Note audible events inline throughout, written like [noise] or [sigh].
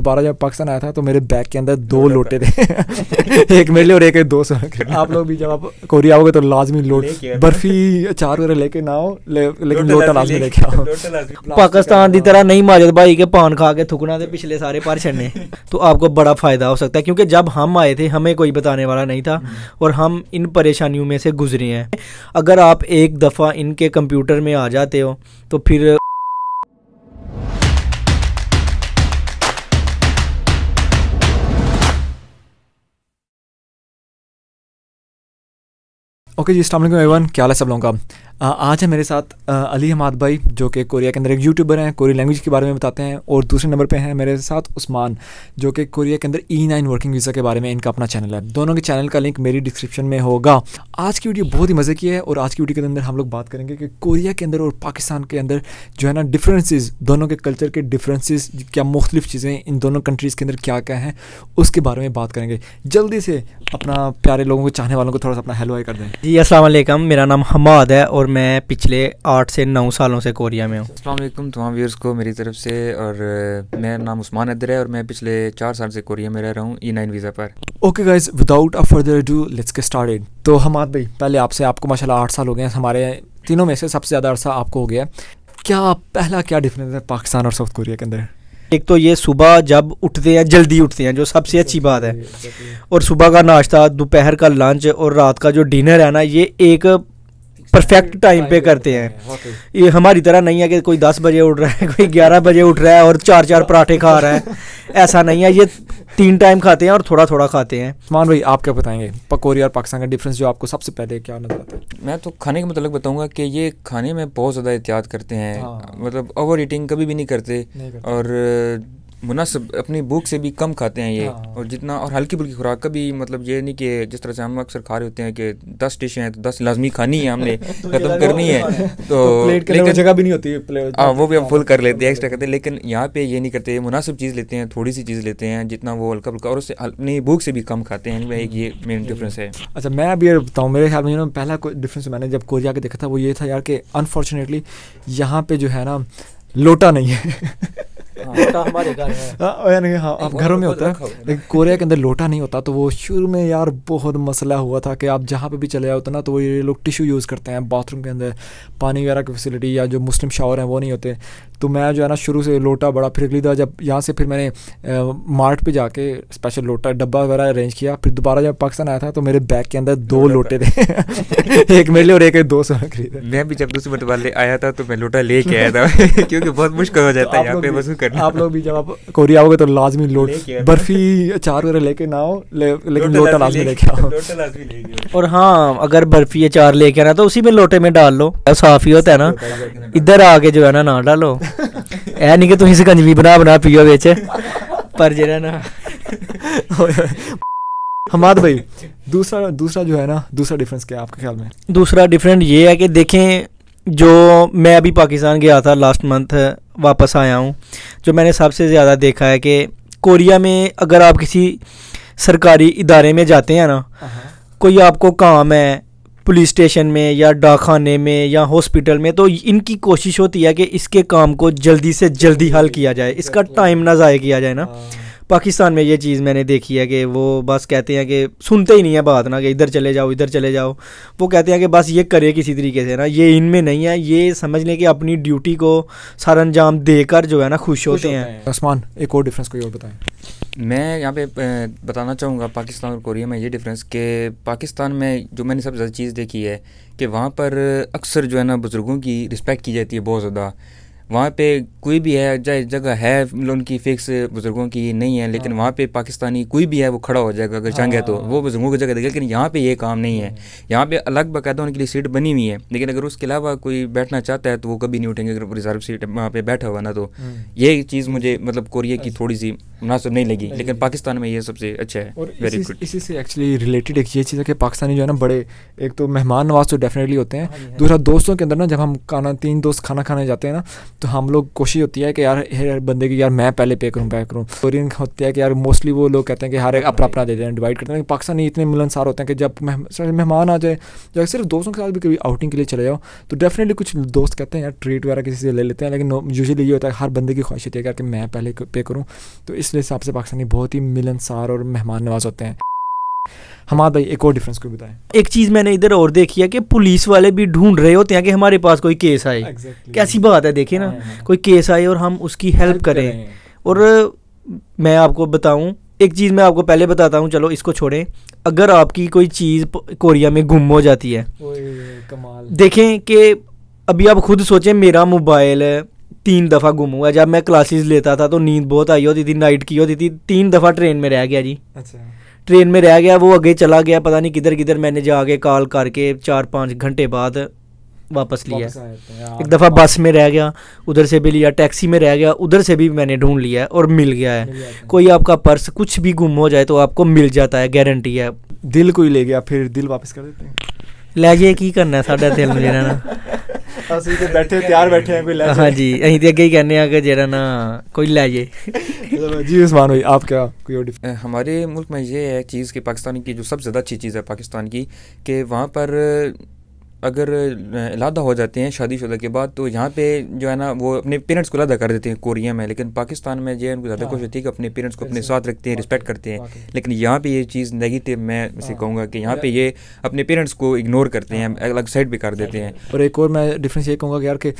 दोबारा जब पाकिस्तान आया था तो मेरे बैग के अंदर दो लोटे थे [laughs] एक मेरे लिए और एक दो सौ आप लोग भी जब आप कोरिया आओगे तो लाजमी लोट बर्फी अचार वगैरह लेके ना आओ लेकिन लोटा लाजमी लेके आओ पाकिस्तान की तरह नहीं माजद भाई के पान खा के थुकना थे पिछले सारे पार छने [laughs] तो आपको बड़ा फ़ायदा हो सकता है क्योंकि जब हम आए थे हमें कोई बताने वाला नहीं था हम्म। और हम इन परेशानियों में से गुजरे हैं अगर आप एक दफ़ा इनके कंप्यूटर में आ जाते हो तो फिर ओके जी अल्लाम एवन क्या हाल है सब लोगों का आज है मेरे साथ अली हमाद भाई जो कि कोरिया के अंदर एक यूट्यूबर हैं कोरियन लैंग्वेज के बारे में बताते हैं और दूसरे नंबर पे हैं मेरे साथ उस्मान जो कि कोरिया के अंदर ई नाइन वर्किंग वीज़ा के बारे में इनका अपना चैनल है दोनों के चैनल का लिंक मेरी डिस्क्रिप्शन में होगा आज की वीडियो बहुत ही मज़े की है और आज की वीडियो के अंदर हम लोग बात करेंगे कि कोरिया के अंदर और पाकिस्तान के अंदर जो है ना डिफ्रेंसेज दोनों के कल्चर के डिफ्रेंसेज क्या मुख्तलिफ चीज़ें इन दोनों कंट्रीज़ के अंदर क्या क्या हैं उसके बारे में बात करेंगे जल्दी से अपना प्यारे लोगों को चाहने वालों को थोड़ा सा अपना हेलो आई कर दें जी अस्सलाम मेरा नाम हमाद है और मैं पिछले आठ से नौ सालों से कोरिया में हूँ अस्सलाम तमाम व्यूअर्स को मेरी तरफ से और मेरा नाम उस्मान अदर है और मैं पिछले चार साल से कोरिया में रह रहा हूँ ई नाइन वीज़ा पर okay guys without a further do let's get started तो हमाद भाई पहले आपसे आपको माशाल्लाह आठ साल हो गए हैं हमारे तीनों में से सबसे ज़्यादा अर्सा आपको हो गया क्या पहला क्या डिफरेंस है पाकिस्तान और साउथ कोरिया के अंदर एक तो ये सुबह जब उठते हैं जल्दी उठते हैं जो सबसे अच्छी बात है और सुबह का नाश्ता दोपहर का लंच और रात का जो डिनर है ना ये एक परफेक्ट टाइम पे करते हैं ये हमारी तरह नहीं है कि कोई दस बजे उठ रहा है कोई ग्यारह बजे उठ रहा है और चार चार पराठे खा रहा है [laughs] ऐसा नहीं है ये तीन टाइम खाते हैं और थोड़ा थोड़ा खाते हैं मान भाई आप क्या बताएंगे पकौड़ी और पाकिस्तान का डिफरेंस जो आपको सबसे पहले क्या नजर आता है मैं तो खाने के मतलब बताऊंगा कि ये खाने में बहुत ज़्यादा एहतियात करते हैं हाँ। मतलब ओवर ईटिंग कभी भी नहीं करते और मुनासिब अपनी भूख से भी कम खाते हैं ये हाँ। और जितना और हल्की फुल्की खुराक कभी मतलब ये नहीं कि जिस तरह से हम अक्सर खा रहे होते हैं कि दस डिशें हैं तो दस लाजमी खानी है हमने [laughs] तो खत्म करनी है तो, तो लेकिन जगह भी नहीं होती हाँ वो भी हम फुल कर लेते हैं एक्स्ट्रा करते हैं लेकिन यहाँ पे ये नहीं करते मुनासिब चीज़ लेते हैं थोड़ी सी चीज़ लेते हैं जितना वो हल्का फुल्का और उससे अपनी भूख से भी कम खाते हैं एक ये मेन डिफरेंस है अच्छा मैं अभी बताऊँ मेरे ख्याल में पहला डिफरेंस मैंने जब कोरिया के देखा था वो ये था यार कि अनफॉर्चुनेटली यहाँ पे जो है ना लोटा नहीं है लोटा हमारे घर हाँ आप घरों में होता है लेकिन कोरिया के अंदर लोटा नहीं होता तो वो शुरू में यार बहुत मसला हुआ था कि आप जहाँ पे भी चले जाओ तो ना तो वो ये लोग टिशू यूज़ करते हैं बाथरूम के अंदर पानी वगैरह की फैसिलिटी या जो मुस्लिम शावर हैं वो नहीं होते तो मैं जो है ना शुरू से लोटा बड़ा फिर अगली जब यहाँ से फिर मैंने मार्ट पे जाके स्पेशल लोटा डब्बा वगैरह अरेंज किया फिर दोबारा जब पाकिस्तान आया था तो मेरे बैग के अंदर दो लोटे थे [laughs] एक मेरे लिए और एक दो सौ खरीदा मैं भी जब दूसरे मतबाले आया था तो मैं लोटा लेके आया था [laughs] क्योंकि बहुत मुश्किल हो जाता है तो यहाँ पे वसूल करना आप लोग भी जब आप कोरिया आओगे तो लाजमी लोट बर्फी अचार वगैरह लेके ना आओ लेकिन लोटा लाजमी लेके आओ और हाँ अगर बर्फी अचार लेके आना तो उसी में लोटे में डाल लो साफ ही होता है ना इधर आके जो है ना ना डालो ऐ नहीं कि तुम इसे सिकंजवी बना बना पियो बेच पर जरा ना हमाद भाई दूसरा दूसरा जो है ना दूसरा डिफरेंस क्या है आपके ख्याल में दूसरा डिफरेंट ये है कि देखें जो मैं अभी पाकिस्तान गया था लास्ट मंथ वापस आया हूँ जो मैंने सबसे ज़्यादा देखा है कि कोरिया में अगर आप किसी सरकारी इदारे में जाते हैं ना हाँ हाँ। कोई आपको काम है पुलिस स्टेशन में या डाकखाने में या हॉस्पिटल में तो इनकी कोशिश होती है कि इसके काम को जल्दी से जल्दी हल किया जाए इसका टाइम ना ज़ाय किया जाए ना हाँ। पाकिस्तान में ये चीज़ मैंने देखी है कि वो बस कहते हैं कि सुनते ही नहीं है बात ना कि इधर चले जाओ इधर चले जाओ वो कहते हैं कि बस ये करे किसी तरीके से ना ये इनमें नहीं है ये समझ लें कि अपनी ड्यूटी को सर अंजाम देकर जो है ना खुश होते हैं आसमान एक और डिफरेंस कोई और बताएं मैं यहाँ पे बताना चाहूँगा पाकिस्तान और कोरिया में ये डिफरेंस कि पाकिस्तान में जो मैंने सबसे ज़्यादा चीज़ देखी है कि वहाँ पर अक्सर जो है ना बुज़ुर्गों की रिस्पेक्ट की जाती है बहुत ज़्यादा वहाँ पे कोई भी है चाहे जगह है उनकी फिक्स बुज़ुर्गों की नहीं है हाँ। लेकिन वहाँ पे पाकिस्तानी कोई भी है वो खड़ा हो जाएगा अगर चाहेंगे तो वो हाँ। बुज़ुर्गों की जगह देगा लेकिन यहाँ पे ये काम नहीं है हाँ। यहाँ पे अलग बाकायदा उनके लिए सीट बनी हुई है लेकिन अगर उसके अलावा कोई बैठना चाहता है तो वो कभी नहीं उठेंगे अगर रिजर्व सीट वहाँ पर बैठा हुआ ना तो ये चीज़ मुझे मतलब कोरिया की अच्छा। थोड़ी सी मुनासिब नहीं लगी लेकिन पाकिस्तान में ये सबसे अच्छा है वेरी गुड इसी से एक्चुअली रिलेटेड एक ये चीज़ है कि पाकिस्तानी जो है ना बड़े एक तो मेहमान नवाज तो डेफिनेटली होते हैं दूसरा दोस्तों के अंदर ना जब हम खाना तीन दोस्त खाना खाने जाते हैं ना तो हम लोग कोशिश होती है कि यार हर बंदे की यार मैं पहले पे करूँ पे करूँ कोरियन होती है कि यार मोस्टली वो लोग कहते हैं कि हर एक अपना अपना देते हैं डिवाइड करते हैं पाकिस्तानी इतने मिलनसार होते हैं कि जब मेहमान आ जाए या सिर्फ दोस्तों के साथ भी कभी आउटिंग के लिए चले जाओ तो डेफिनेटली कुछ दोस्त कहते हैं यार ट्रीट वगैरह किसी से ले लेते हैं लेकिन यूजली ये होता है हर बंदे की ख्वाहिश होती है कि मैं पहले पे करूँ तो इसलिए हिसाब से पाकिस्तानी बहुत ही मिलनसार और मेहमान नवाज होते हैं हमारा भाई एक और डिफरेंस को बताएं एक चीज़ मैंने इधर और देखी है कि पुलिस वाले भी ढूंढ रहे होते हैं कि हमारे पास कोई केस आए exactly. कैसी बात है देखिए ना हाँ, हाँ। कोई केस आए और हम उसकी हेल्प करें।, और मैं आपको बताऊं एक चीज़ मैं आपको पहले बताता हूँ चलो इसको छोड़ें अगर आपकी कोई चीज़ कोरिया में गुम हो जाती है देखें कि अभी आप खुद सोचें मेरा मोबाइल तीन दफ़ा गुम हुआ जब मैं क्लासेस लेता था तो नींद बहुत आई होती थी नाइट की होती थी तीन दफ़ा ट्रेन में रह गया जी अच्छा ट्रेन में रह गया वो आगे चला गया पता नहीं किधर किधर मैंने जाके कॉल करके चार पाँच घंटे बाद वापस लिया एक दफ़ा बस में रह गया उधर से भी लिया टैक्सी में रह गया उधर से भी मैंने ढूंढ लिया है और मिल गया है कोई आपका पर्स कुछ भी गुम हो जाए तो आपको मिल जाता है गारंटी है दिल कोई ले गया फिर दिल वापस कर देते हैं लै जाइए की करना है साढ़ा दिल मिलना ਅਸੀਂ ਤੇ ਬੈਠੇ ਤਿਆਰ ਬੈਠੇ ਆ ਕੋਈ ਲੈ ਹਾਂਜੀ ਅਸੀਂ ਤੇ ਅੱਗੇ ਹੀ ਆ ਕਿ ਜਿਹੜਾ ਨਾ कोई लाइए आप क्या हमारे मुल्क में ये है चीज़ की पाकिस्तान की जो सबसे ज़्यादा अच्छी चीज़ है पाकिस्तान की कि वहाँ पर अगर लादा हो जाते हैं शादीशुदा के बाद तो यहाँ पे जो है ना वो अपने पेरेंट्स को अलहदा कर देते हैं कोरिया में लेकिन पाकिस्तान में जो है उनको ज़्यादा खुश हाँ। होती है कि अपने पेरेंट्स को अपने साथ रखते हैं रिस्पेक्ट करते हैं लेकिन यहाँ पे ये चीज़ नेगेटिव मैं हाँ। इसे कहूँगा कि यहाँ पे ये अपने पेरेंट्स को इग्नोर करते हैं हाँ। अलग साइड भी कर देते हैं और एक और मैं डिफरेंस ये कहूँगा कि यार कि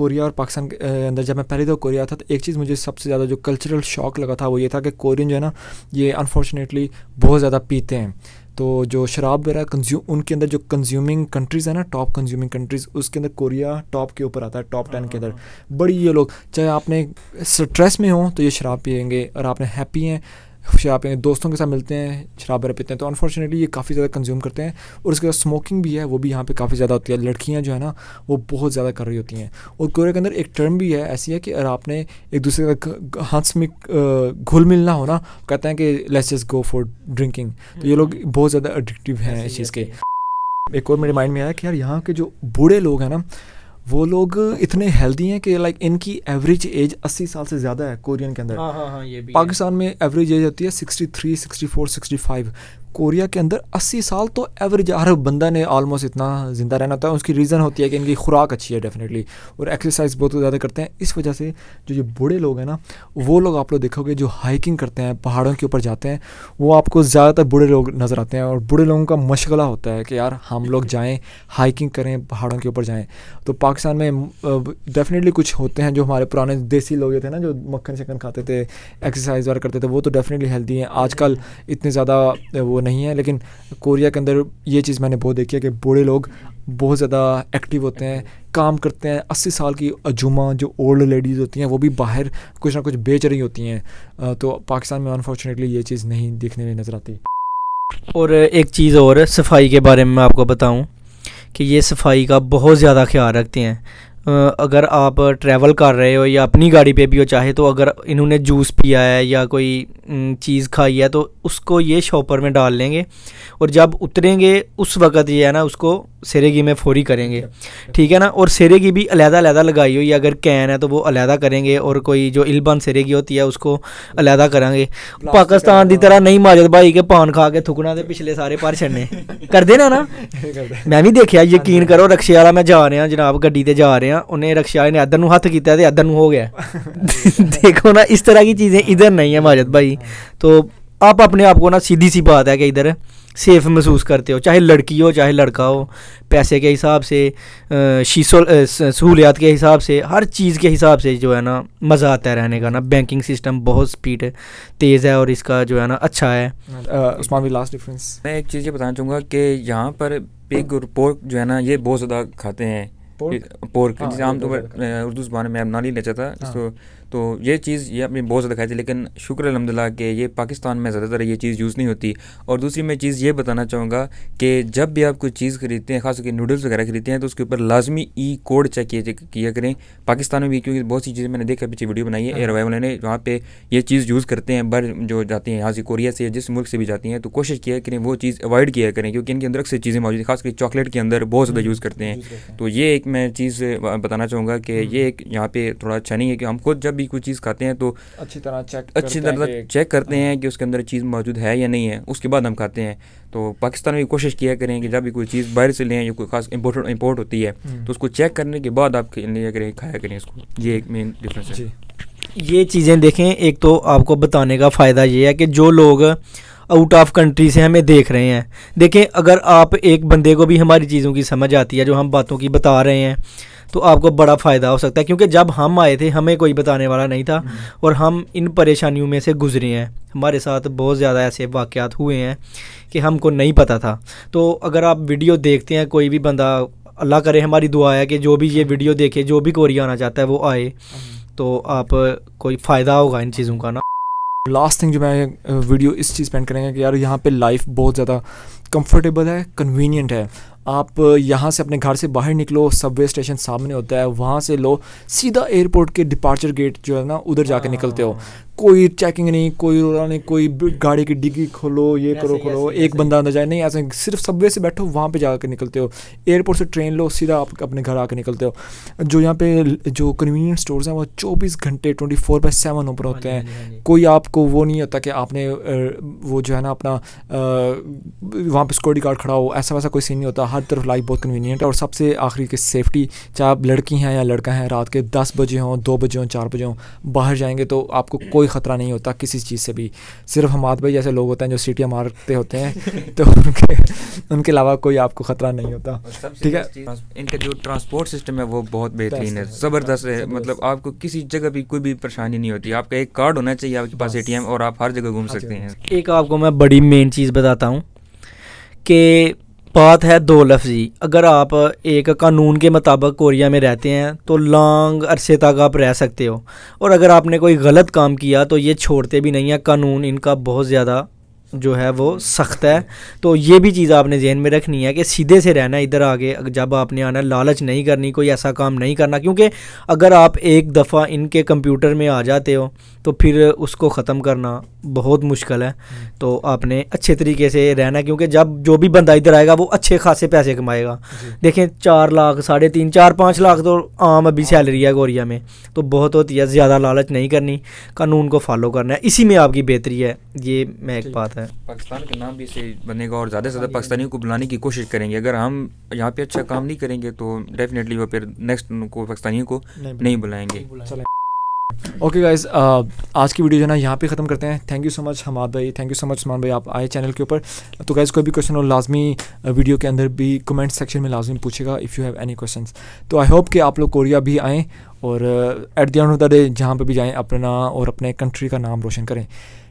कोरिया और पाकिस्तान के अंदर जब मैं पहली दो कोरिया था तो एक चीज़ मुझे सबसे ज़्यादा जो कल्चरल शॉक लगा था वो ये था कि कोरियन जो है ना ये अनफॉर्चुनेटली बहुत ज़्यादा पीते हैं तो जो शराब वगैरह कंज्यूम उनके अंदर जो कंज्यूमिंग कंट्रीज़ है ना टॉप कंज्यूमिंग कंट्रीज़ उसके अंदर कोरिया टॉप के ऊपर आता है टॉप टेन के अंदर हाँ, हाँ, हाँ। बड़ी ये लोग चाहे आपने स्ट्रेस में हो तो ये शराब पियेंगे और आपने हैप्पी हैं शराब पीने दोस्तों के साथ मिलते हैं शराब वगैरह पीते हैं तो अनफॉर्चुनेटली ये काफ़ी ज़्यादा कंज्यूम करते हैं और उसके साथ स्मोकिंग भी है वो भी यहाँ पे काफ़ी ज़्यादा होती है लड़कियाँ जो है ना वो बहुत ज़्यादा कर रही होती हैं और कोरिया के अंदर एक टर्म भी है ऐसी है कि अगर आपने एक दूसरे का हंस में घुल मिलना हो ना कहते हैं कि let's just go for drinking तो ये लोग हम्म। बहुत ज़्यादा एडिक्टिव हैं इस चीज़ के एक और मेरे माइंड में आया कि यार यहाँ के जो बूढ़े लोग हैं ना वो लोग इतने हेल्दी हैं कि लाइक इनकी एवरेज एज 80 साल से ज़्यादा है कोरियन के अंदर हाँ, हाँ, हाँ, ये भी पाकिस्तान में एवरेज एज होती है 63, 64, 65 कोरिया के अंदर 80 साल तो एवरेज हर बंदा ने ऑलमोस्ट इतना ज़िंदा रहना होता है उसकी रीज़न होती है कि इनकी खुराक अच्छी है डेफिनेटली और एक्सरसाइज बहुत ज़्यादा करते हैं इस वजह से जो ये बूढ़े लोग हैं ना वो लोग आप लोग देखोगे जो हाइकिंग करते हैं पहाड़ों के ऊपर जाते हैं वो आपको ज़्यादातर बूढ़े लोग नज़र आते हैं और बूढ़े लोगों का मशगला होता है कि यार हम लोग जाएँ हाइकिंग करें पहाड़ों के ऊपर जाएँ तो पाकिस्तान में डेफिनेटली कुछ होते हैं जो हमारे पुराने देसी लोग थे ना जो मक्खन शक्खन खाते थे एक्सरसाइज वगैरह करते थे वो तो डेफिनेटली हेल्दी हैं आजकल इतने ज़्यादा वो नहीं है लेकिन कोरिया के अंदर ये चीज़ मैंने बहुत देखी है कि बूढ़े लोग बहुत ज़्यादा एक्टिव होते हैं काम करते हैं अस्सी साल की अजुमा जो ओल्ड लेडीज़ होती हैं वो भी बाहर कुछ ना कुछ बेच रही होती हैं तो पाकिस्तान में अनफॉर्चुनेटली ये चीज़ नहीं देखने में नज़र आती और एक चीज़ और सफाई के बारे में मैं आपको बताऊं कि ये सफाई का बहुत ज़्यादा ख्याल रखते हैं अगर आप ट्रैवल कर रहे हो या अपनी गाड़ी पे भी हो चाहे तो अगर इन्होंने जूस पिया है या कोई चीज़ खाई है तो उसको ये शॉपर में डाल लेंगे और जब उतरेंगे उस वक्त ये है ना उसको सेरेगी में फोरी करेंगे ठीक है ना और सेरेगी भी अलहदा अलहदा लगाई हुई अगर कैन है तो वो अलहदा करेंगे और कोई जो इलबन सेरेगी होती है उसको अलहदा करेंगे पाकिस्तान की तरह नहीं माजद भाई के पान खा के थुकना तो पिछले सारे भर छड़ने [laughs] कर देना ना [laughs] मैं भी देखा यकीन हाँ करो रक्शे वाला मैं जा रहा जनाब गड्डी जा रहा ਆ ਉਹਨੇ ਰਖਸ਼ਾਏ ਨੇ ਅਦਰ ਨੂੰ ਹੱਥ ਕੀਤਾ ਤੇ ਅਦਰ ਨੂੰ देखो ना इस तरह की चीज़ें इधर नहीं है माजद भाई तो आप अपने आप को ना सीधी सी बात है कि इधर सेफ़ महसूस करते हो चाहे लड़की हो चाहे लड़का हो पैसे के हिसाब से शीशो सहूलियात के हिसाब से हर चीज़ के हिसाब से जो है ना मज़ा आता है रहने का ना बैंकिंग सिस्टम बहुत स्पीड तेज़ है और इसका जो है ना अच्छा है उस्मान भी लास्ट डिफरेंस मैं एक चीज़ ये बताना चाहूँगा कि यहाँ पर पिग और पोर्क जो है ना ये बहुत ज़्यादा खाते हैं पोर्क पोर्क जिसे आमतौर पर उर्दू जबान में अब अबनानी लेचा था इसको तो ये चीज़ ये आपने बहुत ज़्यादा खाई थी लेकिन शुक्र अलहमदिल्ला के ये पाकिस्तान में ज़्यादातर ये चीज़ यूज़ नहीं होती और दूसरी मैं चीज़ ये बताना चाहूँगा कि जब भी आप कोई चीज़ खरीदते हैं खास करके नूडल्स वगैरह खरीदते हैं तो उसके ऊपर लाजमी ई कोड चेक किया करें पाकिस्तान में भी क्योंकि बहुत सी चीज़ें मैंने देखा पीछे वीडियो बनाई है एयर हाँ। वाले ने वहाँ पर ये चीज़ यूज़ करते हैं बर जो जाते हैं यहाँ से कोरिया से जिस मुल्क से भी जाती हैं तो कोशिश किया करें वो चीज़ अवॉइड किया करें क्योंकि इनके अंदर अक्सर चीज़ें मौजूद हैं खासकर चॉकलेट के अंदर बहुत ज़्यादा हम्म, यूज़ करते हैं तो ये एक मैं चीज़ बताना चाहूँगा कि हम्म। ये एक यहाँ पर थोड़ा अच्छा नहीं है कि हम खुद जब भी भी कोई चीज़ खाते हैं तो अच्छी तरह चेक अच्छी तरह मतलब चेक करते हाँ। हैं कि उसके अंदर चीज़ मौजूद है या नहीं है उसके बाद हम खाते हैं तो पाकिस्तान में कोशिश किया करें कि जब भी कोई चीज़ बाहर से लें या कोई खास इम्पोर्टेंट इम्पोर्ट होती है हम्म। तो उसको चेक करने के बाद आप लिया करें खाया करें इसको ये एक मेन डिफरेंस है ये चीज़ें देखें एक तो आपको बताने का फ़ायदा ये है कि जो लोग आउट ऑफ कंट्री से हमें देख रहे हैं देखें अगर आप एक बंदे को भी हमारी चीज़ों की समझ आती है जो हम बातों की बता रहे हैं तो आपको बड़ा फ़ायदा हो सकता है क्योंकि जब हम आए थे हमें कोई बताने वाला नहीं था हम्म। और हम इन परेशानियों में से गुजरे हैं हमारे साथ बहुत ज़्यादा ऐसे वाक़ हुए हैं कि हमको नहीं पता था तो अगर आप वीडियो देखते हैं कोई भी बंदा अल्लाह करे हमारी दुआ है कि जो भी ये वीडियो देखे जो भी कोरिया आना चाहता है वो आए हम्म। तो आप कोई फ़ायदा होगा इन चीज़ों का ना लास्ट थिंग जो मैं वीडियो इस चीज़ पेंट करेंगे कि यार यहाँ पे लाइफ बहुत ज़्यादा कंफर्टेबल है कन्वीनियंट है आप यहाँ से अपने घर से बाहर निकलो सबवे स्टेशन सामने होता है वहाँ से लो सीधा एयरपोर्ट के डिपार्चर गेट जो है ना उधर जाके निकलते हो हाँ। कोई चेकिंग नहीं कोई रोला नहीं कोई गाड़ी की डिग्गी खोलो ये करो खोलो एक बंदा अंदर जाए नहीं ऐसे सिर्फ सबवे से बैठो वहाँ पे जाकर निकलते हो एयरपोर्ट से ट्रेन लो सीधा आप अपने घर आके निकलते हो जो यहाँ पे जो कन्वीनियंस स्टोर्स हैं वो चौबीस घंटे twenty four by seven open होते हाँ हैं हाँ कोई आपको वो नहीं होता कि आपने वो जो है ना अपना वहाँ पर सिक्योरिटी गार्ड खड़ा हो ऐसा वैसा कोई सीन नहीं होता हर तरफ लाइफ बहुत कन्वीनियंट है और सबसे आखिरी की सेफ्टी चाहे आप लड़की हैं या लड़का हैं रात के दस बजे हों दो बजे हों चार बजे हों बाहर जाएंगे तो आपको कोई ख़तरा नहीं होता किसी चीज़ से भी सिर्फ हमाद भाई जैसे लोग होते हैं जो सीटियाँ मारते होते हैं तो [laughs] उनके उनके अलावा कोई आपको ख़तरा नहीं होता ठीक है इनका जो ट्रांसपोर्ट सिस्टम है वो बहुत बेहतरीन है ज़बरदस्त है मतलब आपको किसी जगह भी कोई भी परेशानी नहीं होती आपका एक कार्ड होना चाहिए आपके पास ए और आप हर जगह घूम सकते हैं एक आपको मैं बड़ी मेन चीज़ बताता हूँ कि बात है दो लफ्ज़ी अगर आप एक कानून के मुताबिक कोरिया में रहते हैं तो लॉन्ग अरसे तक आप रह सकते हो और अगर आपने कोई गलत काम किया तो ये छोड़ते भी नहीं हैं कानून इनका बहुत ज़्यादा जो है वो सख्त है तो ये भी चीज़ आपने जहन में रखनी है कि सीधे से रहना इधर आके जब आपने आना लालच नहीं करनी कोई ऐसा काम नहीं करना क्योंकि अगर आप एक दफ़ा इनके कंप्यूटर में आ जाते हो तो फिर उसको ख़त्म करना बहुत मुश्किल है तो आपने अच्छे तरीके से रहना क्योंकि जब जो भी बंदा इधर आएगा वो अच्छे खासे पैसे कमाएगा देखें चार लाख साढ़े तीन चार पाँच लाख तो आम अभी हाँ। सैलरी है गोरिया में तो बहुत होती है ज़्यादा लालच नहीं करनी कानून को फॉलो करना है इसी में आपकी बेहतरी है ये मैं एक बात है पाकिस्तान का नाम भी इसे बनेगा और ज़्यादा से ज़्यादा पाकिस्तानियों को बुलाने की कोशिश करेंगे अगर हम यहाँ पे अच्छा काम नहीं करेंगे तो डेफिनेटली वो फिर नेक्स्ट को पाकिस्तानियों को नहीं बुलाएंगे ओके गाइज uh, आज की वीडियो जो है ना यहाँ पे ख़त्म करते हैं thank you so much Hamad भाई थैंक यू सो मच मान भाई आप आए चैनल के ऊपर तो गाइज़ कोई भी क्वेश्चन हो लाजमी वीडियो uh, के अंदर भी कमेंट सेक्शन में लाजमी पूछेगा if you have any question तो आई होप कि आप लोग कोरिया भी आएँ और at the end of the day जहाँ पर भी जाएँ अपना और अपने कंट्री का नाम रोशन करें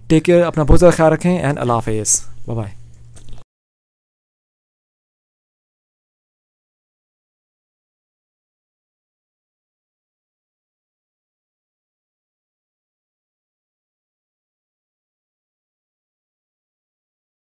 टेक केयर अपना बहुत ज़्यादा ख्याल रखें एंड अल्लाह हाफिज़ बाय